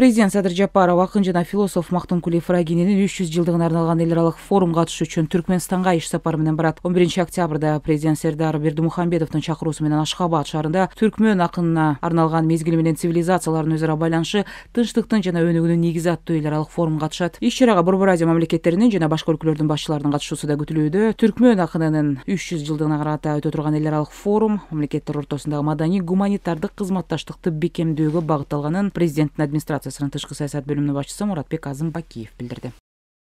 президент садыр жапаров акын жана философ мактумкулов ифрагининин үч жүз жылдыгына арналган эл аралык форум катышуу үчүн түркмөнстанга иш сапары менен барат он биринчи октябрда президент сердар бердимухамбетовдун чакыруусу менен ашхабад шаарында түркмөн акынына арналган мезгили менен цивилизациялардын өз ара байланышы тынчтыктын жана өнүгүүнүн негизи аттуу эл аралык форум катышат иш чарага борбор азия мамлекеттеринин жана башка өлкөлөрдүн башчыларынын катышуусу да күтүлүүдө түркмөн акынынын үч жүз жылдыгына карата өтө турган эл аралык форум мамлекеттер ортосундагы маданий гуманитардык кызматташтыкты бекемдөөгө багытталганын президенттин администрациясы сыртқы тышқы саясат бөлімінің басшысы мұратбек азымбакиев білдірді